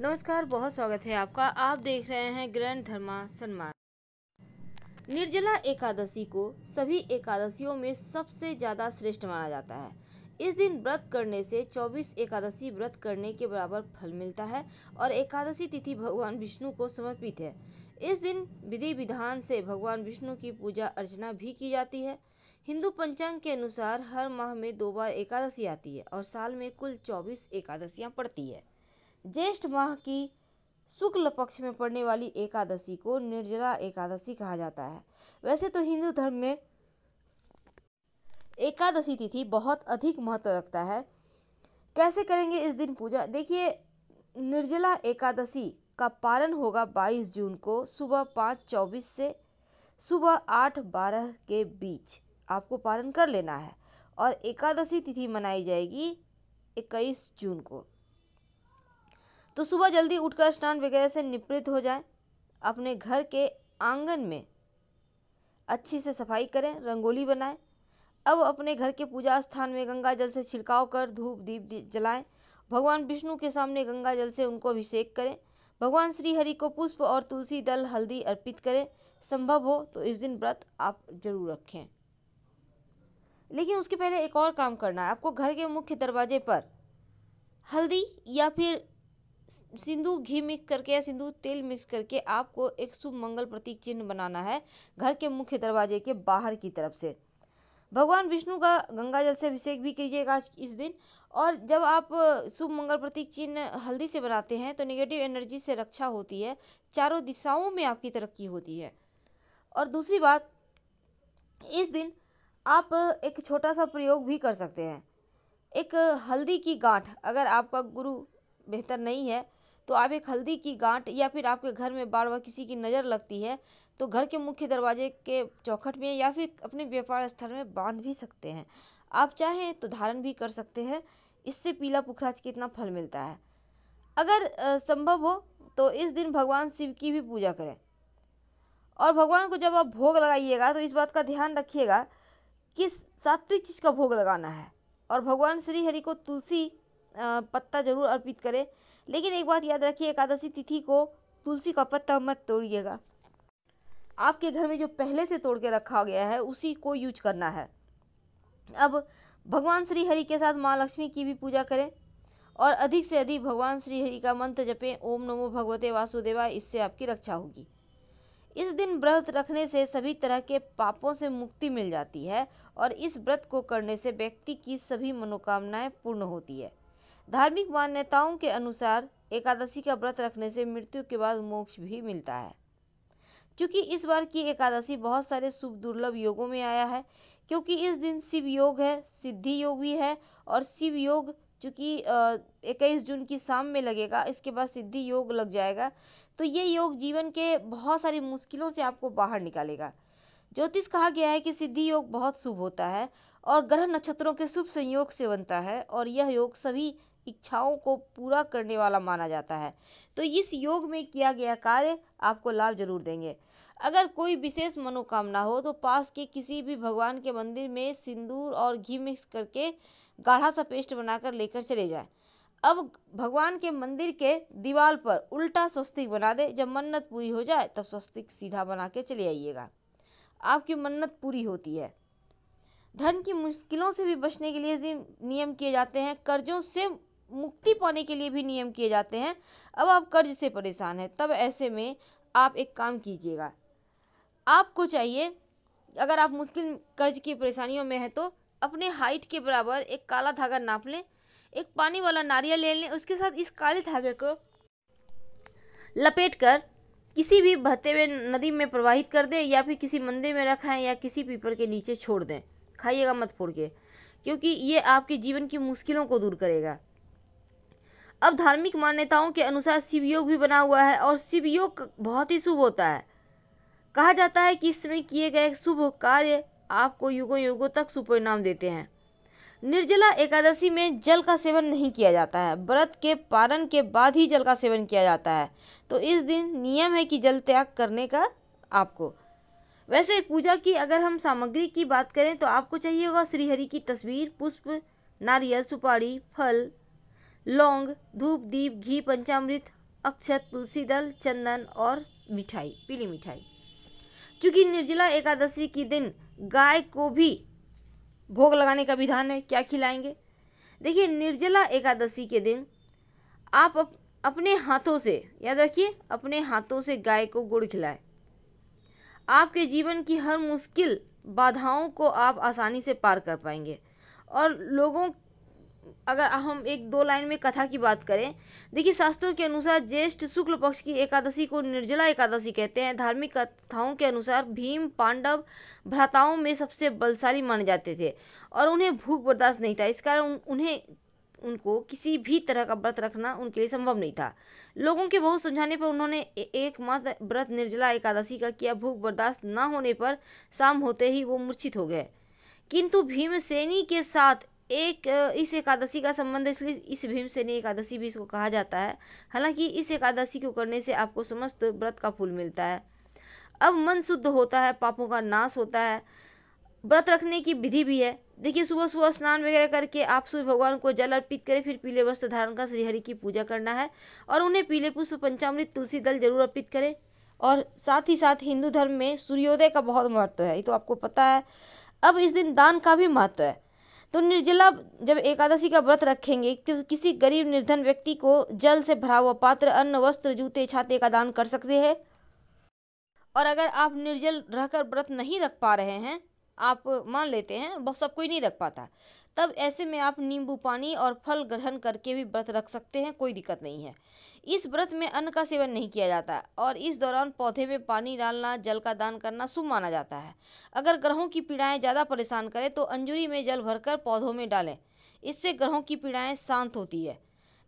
नमस्कार बहुत स्वागत है आपका आप देख रहे हैं ग्रैंड धर्मा सम्मान निर्जला एकादशी को सभी एकादशियों में सबसे ज़्यादा श्रेष्ठ माना जाता है इस दिन व्रत करने से 24 एकादशी व्रत करने के बराबर फल मिलता है और एकादशी तिथि भगवान विष्णु को समर्पित है इस दिन विधि विधान से भगवान विष्णु की पूजा अर्चना भी की जाती है हिंदू पंचांग के अनुसार हर माह में दो बार एकादशी आती है और साल में कुल चौबीस एकादशियाँ पड़ती है ज्येष्ठ माह की शुक्ल पक्ष में पड़ने वाली एकादशी को निर्जला एकादशी कहा जाता है वैसे तो हिंदू धर्म में एकादशी तिथि बहुत अधिक महत्व रखता है कैसे करेंगे इस दिन पूजा देखिए निर्जला एकादशी का पालन होगा 22 जून को सुबह पाँच चौबीस से सुबह आठ बारह के बीच आपको पालन कर लेना है और एकादशी तिथि मनाई जाएगी इक्कीस जून को तो सुबह जल्दी उठकर स्नान वगैरह से निपृत हो जाएं अपने घर के आंगन में अच्छी से सफाई करें रंगोली बनाएं अब अपने घर के पूजा स्थान में गंगा जल से छिड़काव कर धूप दीप जलाएं भगवान विष्णु के सामने गंगा जल से उनको अभिषेक करें भगवान श्री हरि को पुष्प और तुलसी दल हल्दी अर्पित करें संभव हो तो इस दिन व्रत आप जरूर रखें लेकिन उसके पहले एक और काम करना है आपको घर के मुख्य दरवाजे पर हल्दी या फिर सिंधु घी मिक्स करके या सिंधु तेल मिक्स करके आपको एक शुभ मंगल प्रतीक चिन्ह बनाना है घर के मुख्य दरवाजे के बाहर की तरफ से भगवान विष्णु का गंगा जल से अभिषेक भी कीजिएगा आज इस दिन और जब आप शुभ मंगल प्रतीक चिन्ह हल्दी से बनाते हैं तो नेगेटिव एनर्जी से रक्षा होती है चारों दिशाओं में आपकी तरक्की होती है और दूसरी बात इस दिन आप एक छोटा सा प्रयोग भी कर सकते हैं एक हल्दी की गांठ अगर आपका गुरु बेहतर नहीं है तो आप एक हल्दी की गांठ या फिर आपके घर में बार बार किसी की नज़र लगती है तो घर के मुख्य दरवाजे के चौखट में या फिर अपने व्यापार स्थल में बांध भी सकते हैं आप चाहें तो धारण भी कर सकते हैं इससे पीला पुखराज कितना फल मिलता है अगर संभव हो तो इस दिन भगवान शिव की भी पूजा करें और भगवान को जब आप भोग लगाइएगा तो इस बात का ध्यान रखिएगा कि सात्विक चीज़ का भोग लगाना है और भगवान श्री हरि को तुलसी पत्ता जरूर अर्पित करें लेकिन एक बात याद रखिए एकादशी तिथि को तुलसी का पत्ता मत तोड़िएगा आपके घर में जो पहले से तोड़ के रखा गया है उसी को यूज करना है अब भगवान श्री हरि के साथ माँ लक्ष्मी की भी पूजा करें और अधिक से अधिक भगवान श्री हरि का मंत्र जपें ओम नमो भगवते वासुदेवाय इससे आपकी रक्षा होगी इस दिन व्रत रखने से सभी तरह के पापों से मुक्ति मिल जाती है और इस व्रत को करने से व्यक्ति की सभी मनोकामनाएं पूर्ण होती है धार्मिक मान्यताओं के अनुसार एकादशी का व्रत रखने से मृत्यु के बाद मोक्ष भी मिलता है क्योंकि इस बार की एकादशी बहुत सारे शुभ दुर्लभ योगों में आया है क्योंकि इस दिन शिव योग है सिद्धि योग भी है और शिव योग चूँकि इक्कीस जून की शाम में लगेगा इसके बाद सिद्धि योग लग जाएगा तो ये योग जीवन के बहुत सारी मुश्किलों से आपको बाहर निकालेगा ज्योतिष कहा गया है कि सिद्धि योग बहुत शुभ होता है और ग्रह नक्षत्रों के शुभ संयोग से बनता है और यह योग सभी इच्छाओं को पूरा करने वाला माना जाता है तो इस योग में किया गया कार्य आपको लाभ जरूर देंगे अगर कोई विशेष मनोकामना हो तो पास के किसी भी भगवान के मंदिर में सिंदूर और घी मिक्स करके गाढ़ा सा पेस्ट बनाकर लेकर चले जाएं अब भगवान के मंदिर के दीवार पर उल्टा स्वस्तिक बना दे जब मन्नत पूरी हो जाए तब स्वस्तिक सीधा बना के चले आइएगा आपकी मन्नत पूरी होती है धन की मुश्किलों से भी बचने के लिए नियम किए जाते हैं कर्जों से मुक्ति पाने के लिए भी नियम किए जाते हैं अब आप कर्ज से परेशान हैं तब ऐसे में आप एक काम कीजिएगा आपको चाहिए अगर आप मुश्किल कर्ज की परेशानियों में हैं तो अपने हाइट के बराबर एक काला धागा नाप लें एक पानी वाला नारियल ले लें उसके साथ इस काले धागे को लपेट कर किसी भी बहते हुए नदी में प्रवाहित कर दें या फिर किसी मंदिर में रखें या किसी पीपल के नीचे छोड़ दें खाइएगा मत फोड़ के क्योंकि ये आपके जीवन की मुश्किलों को दूर करेगा अब धार्मिक मान्यताओं के अनुसार शिव योग भी बना हुआ है और शिव योग बहुत ही शुभ होता है कहा जाता है कि इसमें किए गए शुभ कार्य आपको युगों युगों तक सुपरिणाम देते हैं निर्जला एकादशी में जल का सेवन नहीं किया जाता है व्रत के पारण के बाद ही जल का सेवन किया जाता है तो इस दिन नियम है कि जल त्याग करने का आपको वैसे पूजा की अगर हम सामग्री की बात करें तो आपको चाहिए होगा श्रीहरि की तस्वीर पुष्प नारियल सुपारी फल लौंग धूप दीप घी पंचामृत अक्षत तुलसी दल चंदन और मिठाई पीली मिठाई चूंकि निर्जला एकादशी के दिन गाय को भी भोग लगाने का विधान है क्या खिलाएंगे देखिए निर्जला एकादशी के दिन आप अप, अपने हाथों से याद रखिए अपने हाथों से गाय को गुड़ खिलाएं आपके जीवन की हर मुश्किल बाधाओं को आप आसानी से पार कर पाएंगे और लोगों अगर हम एक दो लाइन में कथा की बात करें देखिए शास्त्रों के अनुसार ज्येष्ठ शुक्ल पक्ष की एकादशी को निर्जला एकादशी कहते हैं धार्मिक कथाओं के अनुसार भीम पांडव भ्राताओं में सबसे बलशाली माने जाते थे और उन्हें भूख बर्दाश्त नहीं था इस कारण उन्हें उनको किसी भी तरह का व्रत रखना उनके लिए संभव नहीं था लोगों के बहुत समझाने पर उन्होंने एकमात्र व्रत निर्जला एकादशी का किया भूख बर्दाश्त न होने पर शाम होते ही वो मूर्छित हो गए किंतु भीमसेनी के साथ एक इस एकादशी का संबंध इसलिए इस भीमसेनी एकादशी भी इसको कहा जाता है हालांकि इस एकादशी को करने से आपको समस्त व्रत का फूल मिलता है अब मन शुद्ध होता है पापों का नाश होता है व्रत रखने की विधि भी है देखिए सुबह सुबह स्नान वगैरह करके आप सूर्य भगवान को जल अर्पित करें फिर पीले वस्त्र धारण का श्रीहरि की पूजा करना है और उन्हें पीले पुष्प पंचामृत तुलसी दल जरूर अर्पित करें और साथ ही साथ हिंदू धर्म में सूर्योदय का बहुत महत्व है ये तो आपको पता है अब इस दिन दान का भी महत्व है तो निर्जला जब एकादशी का व्रत रखेंगे तो किसी गरीब निर्धन व्यक्ति को जल से भरा हुआ पात्र अन्न वस्त्र जूते छाते का दान कर सकते हैं और अगर आप निर्जल रहकर व्रत नहीं रख पा रहे हैं आप मान लेते हैं बहुत सब कोई नहीं रख पाता तब ऐसे में आप नींबू पानी और फल ग्रहण करके भी व्रत रख सकते हैं कोई दिक्कत नहीं है इस व्रत में अन्न का सेवन नहीं किया जाता और इस दौरान पौधे में पानी डालना जल का दान करना शुभ माना जाता है अगर ग्रहों की पीड़ाएँ ज़्यादा परेशान करें तो अंजुरी में जल भरकर पौधों में डालें इससे ग्रहों की पीड़ाएँ शांत होती है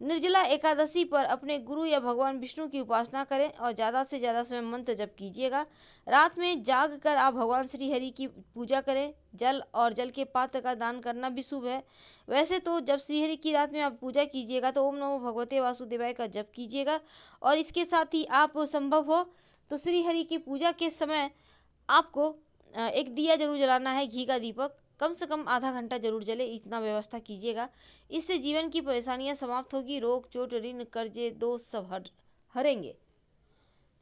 निर्जला एकादशी पर अपने गुरु या भगवान विष्णु की उपासना करें और ज़्यादा से ज़्यादा समय मंत्र जप कीजिएगा रात में जाग कर आप भगवान श्री हरि की पूजा करें जल और जल के पात्र का दान करना भी शुभ है वैसे तो जब श्रीहरि की रात में आप पूजा कीजिएगा तो ओम नमो भगवते वासुदेवाय का जप कीजिएगा और इसके साथ ही आप संभव हो तो श्रीहरि की पूजा के समय आपको एक दिया जरूर जलाना है घी का दीपक कम से कम आधा घंटा जरूर जले इतना व्यवस्था कीजिएगा इससे जीवन की परेशानियां समाप्त होगी रोग चोट ऋण कर्जे दो सब हर हरेंगे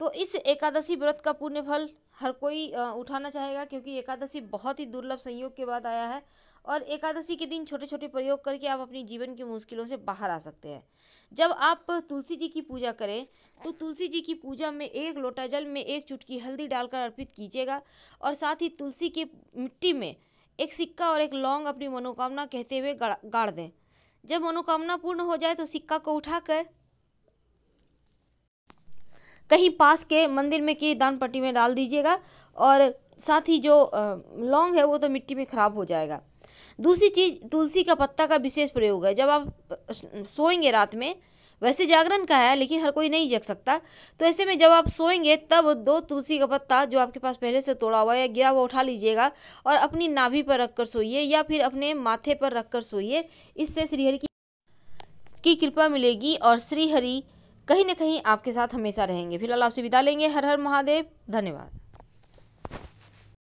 तो इस एकादशी व्रत का पुण्य फल हर कोई उठाना चाहेगा क्योंकि एकादशी बहुत ही दुर्लभ संयोग के बाद आया है और एकादशी के दिन छोटे छोटे प्रयोग करके आप अपनी जीवन की मुश्किलों से बाहर आ सकते हैं जब आप तुलसी जी की पूजा करें तो तुलसी जी की पूजा में एक लोटा जल में एक चुटकी हल्दी डालकर अर्पित कीजिएगा और साथ ही तुलसी के मिट्टी में एक सिक्का और एक लौंग अपनी मनोकामना कहते हुए गाड़ दें जब मनोकामना पूर्ण हो जाए तो सिक्का को उठाकर कहीं पास के मंदिर में की दान पट्टी में डाल दीजिएगा और साथ ही जो लौंग है वो तो मिट्टी में ख़राब हो जाएगा दूसरी चीज़ तुलसी का पत्ता का विशेष प्रयोग है जब आप सोएंगे रात में वैसे जागरण का है लेकिन हर कोई नहीं जग सकता तो ऐसे में जब आप सोएंगे तब दो तुलसी का पत्ता जो आपके पास पहले से तोड़ा हुआ है या गिरा हुआ उठा लीजिएगा और अपनी नाभि पर रखकर सोइए या फिर अपने माथे पर रखकर सोइए इससे श्रीहरि की की कृपा मिलेगी और श्रीहरि कहीं ना कहीं आपके साथ हमेशा रहेंगे फिलहाल आपसे विदा लेंगे हर हर महादेव धन्यवाद